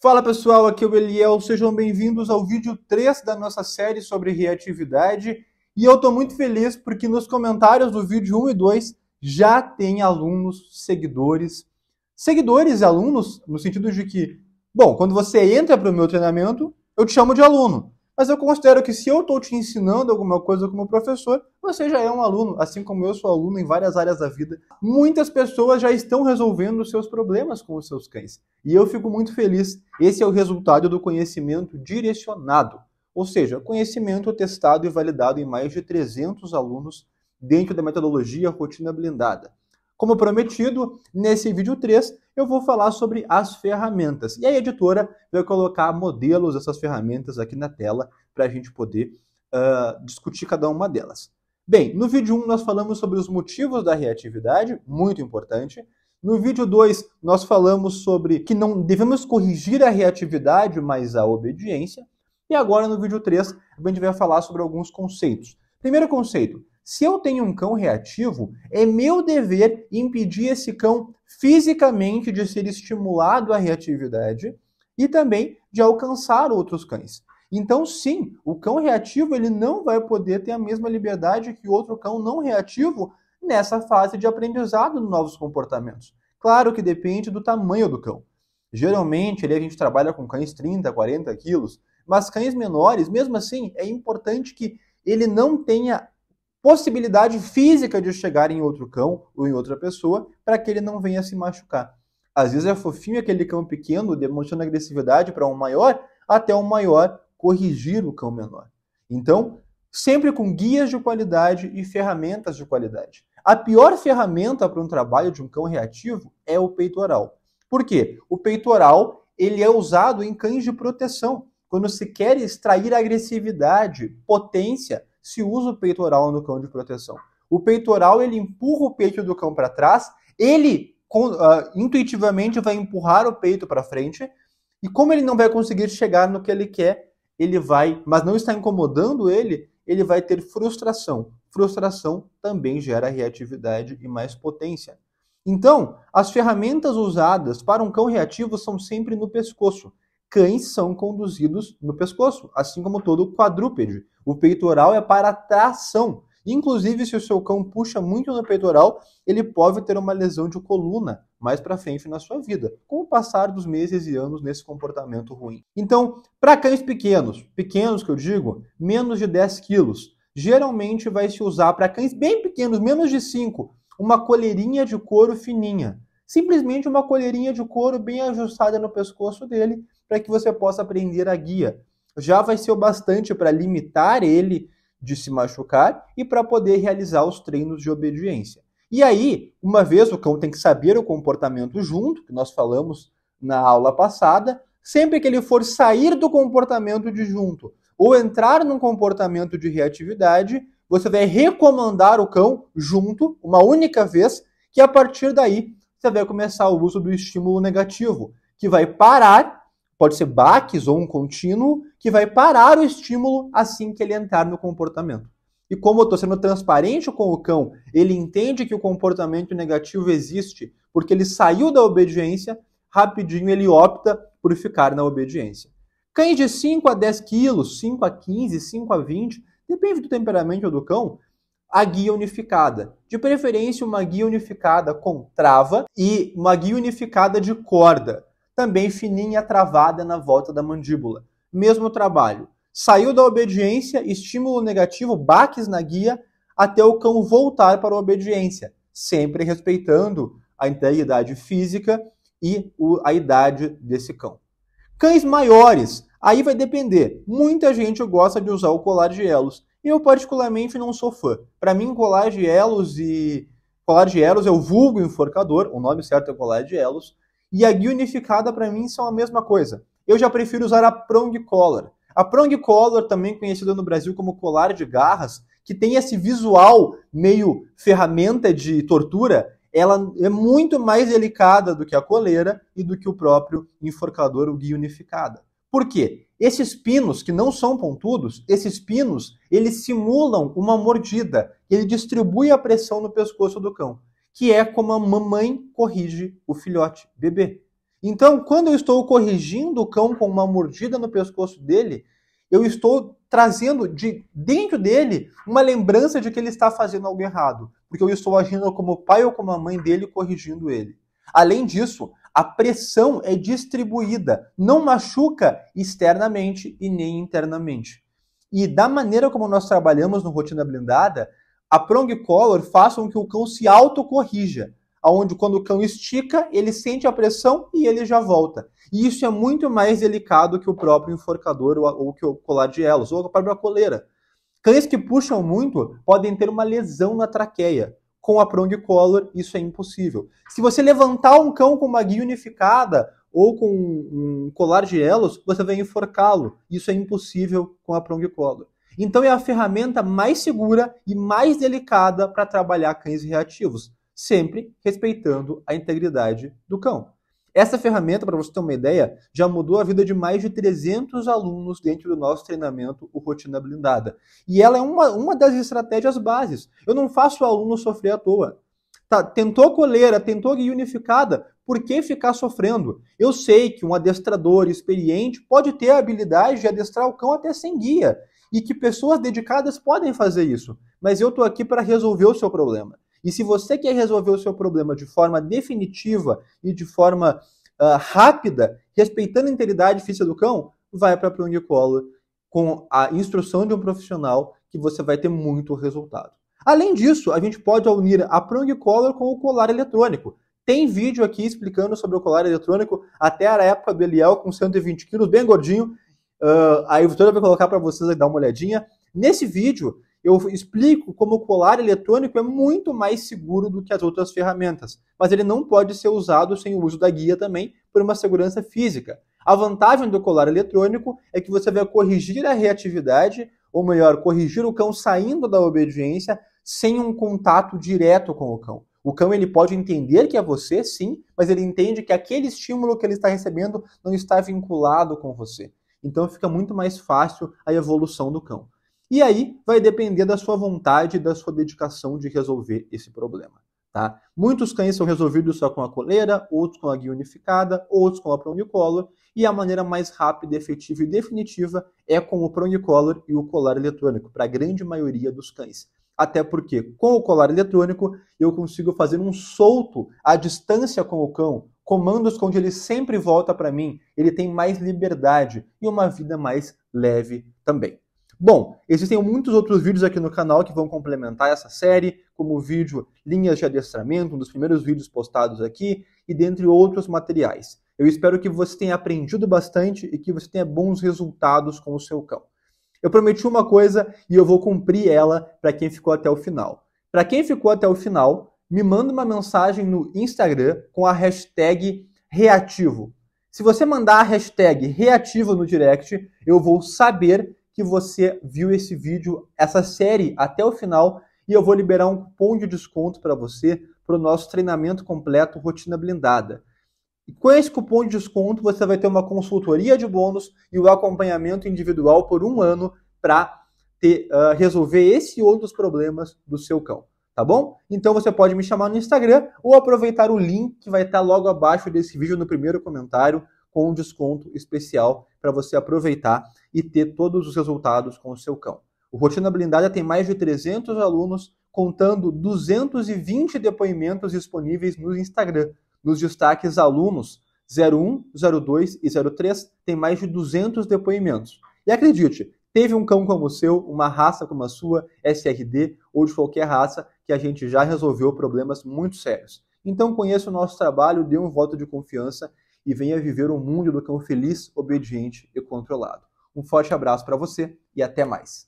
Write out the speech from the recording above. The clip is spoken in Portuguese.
Fala pessoal, aqui é o Eliel, sejam bem-vindos ao vídeo 3 da nossa série sobre reatividade. E eu estou muito feliz porque nos comentários do vídeo 1 e 2 já tem alunos, seguidores. Seguidores e alunos, no sentido de que, bom, quando você entra para o meu treinamento, eu te chamo de aluno. Mas eu considero que se eu estou te ensinando alguma coisa como professor, você já é um aluno, assim como eu sou aluno em várias áreas da vida. Muitas pessoas já estão resolvendo os seus problemas com os seus cães. E eu fico muito feliz. Esse é o resultado do conhecimento direcionado, ou seja, conhecimento testado e validado em mais de 300 alunos dentro da metodologia rotina blindada. Como prometido, nesse vídeo 3 eu vou falar sobre as ferramentas. E a editora vai colocar modelos dessas ferramentas aqui na tela para a gente poder uh, discutir cada uma delas. Bem, no vídeo 1 nós falamos sobre os motivos da reatividade, muito importante. No vídeo 2 nós falamos sobre que não devemos corrigir a reatividade, mas a obediência. E agora no vídeo 3 a gente vai falar sobre alguns conceitos. Primeiro conceito, se eu tenho um cão reativo, é meu dever impedir esse cão fisicamente de ser estimulado à reatividade e também de alcançar outros cães. Então, sim, o cão reativo ele não vai poder ter a mesma liberdade que outro cão não reativo nessa fase de aprendizado de novos comportamentos. Claro que depende do tamanho do cão. Geralmente, ali a gente trabalha com cães 30, 40 quilos, mas cães menores, mesmo assim, é importante que ele não tenha possibilidade física de chegar em outro cão ou em outra pessoa para que ele não venha se machucar. Às vezes é fofinho aquele cão pequeno demonstrando agressividade para um maior, até um maior corrigir o cão menor. Então, sempre com guias de qualidade e ferramentas de qualidade. A pior ferramenta para um trabalho de um cão reativo é o peitoral. Por quê? O peitoral ele é usado em cães de proteção, quando se quer extrair agressividade, potência se usa o peitoral no cão de proteção. O peitoral ele empurra o peito do cão para trás, ele uh, intuitivamente vai empurrar o peito para frente, e como ele não vai conseguir chegar no que ele quer, ele vai, mas não está incomodando ele, ele vai ter frustração. Frustração também gera reatividade e mais potência. Então, as ferramentas usadas para um cão reativo são sempre no pescoço cães são conduzidos no pescoço, assim como todo quadrúpede. O peitoral é para tração. Inclusive, se o seu cão puxa muito no peitoral, ele pode ter uma lesão de coluna mais para frente na sua vida, com o passar dos meses e anos nesse comportamento ruim. Então, para cães pequenos, pequenos que eu digo, menos de 10 quilos, geralmente vai se usar para cães bem pequenos, menos de 5, uma coleirinha de couro fininha simplesmente uma colherinha de couro bem ajustada no pescoço dele para que você possa prender a guia. Já vai ser o bastante para limitar ele de se machucar e para poder realizar os treinos de obediência. E aí, uma vez o cão tem que saber o comportamento junto, que nós falamos na aula passada, sempre que ele for sair do comportamento de junto ou entrar num comportamento de reatividade, você vai recomandar o cão junto, uma única vez, que a partir daí você vai começar o uso do estímulo negativo, que vai parar, pode ser baques ou um contínuo, que vai parar o estímulo assim que ele entrar no comportamento. E como eu estou sendo transparente com o cão, ele entende que o comportamento negativo existe porque ele saiu da obediência, rapidinho ele opta por ficar na obediência. Cães de 5 a 10 quilos, 5 a 15, 5 a 20, depende do temperamento do cão, a guia unificada. De preferência, uma guia unificada com trava e uma guia unificada de corda, também fininha travada na volta da mandíbula. Mesmo trabalho. Saiu da obediência, estímulo negativo, baques na guia, até o cão voltar para a obediência, sempre respeitando a integridade física e a idade desse cão. Cães maiores, aí vai depender. Muita gente gosta de usar o colar de elos eu particularmente não sou fã. Para mim, colar de elos e colar de elos é o vulgo enforcador, o nome certo é colar de elos, e a guia unificada para mim são a mesma coisa. Eu já prefiro usar a prong collar. A prong collar, também conhecida no Brasil como colar de garras, que tem esse visual meio ferramenta de tortura, ela é muito mais delicada do que a coleira e do que o próprio enforcador, o guia unificada. Por quê? Esses pinos que não são pontudos, esses pinos, eles simulam uma mordida. Ele distribui a pressão no pescoço do cão, que é como a mamãe corrige o filhote, bebê. Então, quando eu estou corrigindo o cão com uma mordida no pescoço dele, eu estou trazendo de dentro dele uma lembrança de que ele está fazendo algo errado, porque eu estou agindo como o pai ou como a mãe dele corrigindo ele. Além disso, a pressão é distribuída, não machuca externamente e nem internamente. E da maneira como nós trabalhamos no Rotina Blindada, a prong collar faz com que o cão se autocorrija, aonde quando o cão estica, ele sente a pressão e ele já volta. E isso é muito mais delicado que o próprio enforcador ou, que o colar de elos, ou a própria coleira. Cães que puxam muito podem ter uma lesão na traqueia, com a prong-collar isso é impossível. Se você levantar um cão com uma guia unificada ou com um colar de elos, você vai enforcá-lo. Isso é impossível com a prong-collar. Então é a ferramenta mais segura e mais delicada para trabalhar cães reativos, sempre respeitando a integridade do cão. Essa ferramenta, para você ter uma ideia, já mudou a vida de mais de 300 alunos dentro do nosso treinamento, o Rotina Blindada. E ela é uma, uma das estratégias bases. Eu não faço o aluno sofrer à toa. Tá, tentou coleira, tentou guia unificada, por que ficar sofrendo? Eu sei que um adestrador experiente pode ter a habilidade de adestrar o cão até sem guia, e que pessoas dedicadas podem fazer isso, mas eu estou aqui para resolver o seu problema. E se você quer resolver o seu problema de forma definitiva e de forma uh, rápida, respeitando a integridade física do cão, vai para a collar com a instrução de um profissional que você vai ter muito resultado. Além disso, a gente pode unir a prong collar com o colar eletrônico. Tem vídeo aqui explicando sobre o colar eletrônico, até a época do Eliel com 120 quilos, bem gordinho. Uh, o editora vai colocar para vocês dar uma olhadinha. Nesse vídeo, eu explico como o colar eletrônico é muito mais seguro do que as outras ferramentas, mas ele não pode ser usado sem o uso da guia também por uma segurança física. A vantagem do colar eletrônico é que você vai corrigir a reatividade, ou melhor, corrigir o cão saindo da obediência sem um contato direto com o cão. O cão ele pode entender que é você, sim, mas ele entende que aquele estímulo que ele está recebendo não está vinculado com você. Então fica muito mais fácil a evolução do cão. E aí vai depender da sua vontade e da sua dedicação de resolver esse problema. Tá? Muitos cães são resolvidos só com a coleira, outros com a guia unificada, outros com a prong-collar, e a maneira mais rápida, efetiva e definitiva é com o prong-collar e o colar eletrônico, para a grande maioria dos cães. Até porque, com o colar eletrônico, eu consigo fazer um solto à distância com o cão, comandos onde ele sempre volta para mim, ele tem mais liberdade e uma vida mais leve também. Bom, existem muitos outros vídeos aqui no canal que vão complementar essa série, como o vídeo Linhas de Adestramento, um dos primeiros vídeos postados aqui, e dentre outros materiais. Eu espero que você tenha aprendido bastante e que você tenha bons resultados com o seu cão. Eu prometi uma coisa e eu vou cumprir ela para quem ficou até o final. Para quem ficou até o final, me manda uma mensagem no Instagram com a hashtag reativo. Se você mandar a hashtag reativo no direct, eu vou saber que você viu esse vídeo, essa série até o final e eu vou liberar um cupom de desconto para você para o nosso treinamento completo Rotina Blindada. E com esse cupom de desconto você vai ter uma consultoria de bônus e o um acompanhamento individual por um ano para uh, resolver esse e outros problemas do seu cão tá bom? Então você pode me chamar no Instagram ou aproveitar o link que vai estar logo abaixo desse vídeo no primeiro comentário com um desconto especial para você aproveitar e ter todos os resultados com o seu cão. O Rotina Blindada tem mais de 300 alunos, contando 220 depoimentos disponíveis no Instagram. Nos destaques alunos 01, 02 e 03 tem mais de 200 depoimentos. E acredite, teve um cão como o seu, uma raça como a sua, SRD ou de qualquer raça, que a gente já resolveu problemas muito sérios. Então conheça o nosso trabalho, dê um voto de confiança e venha viver o mundo do cão feliz, obediente e controlado. Um forte abraço para você e até mais.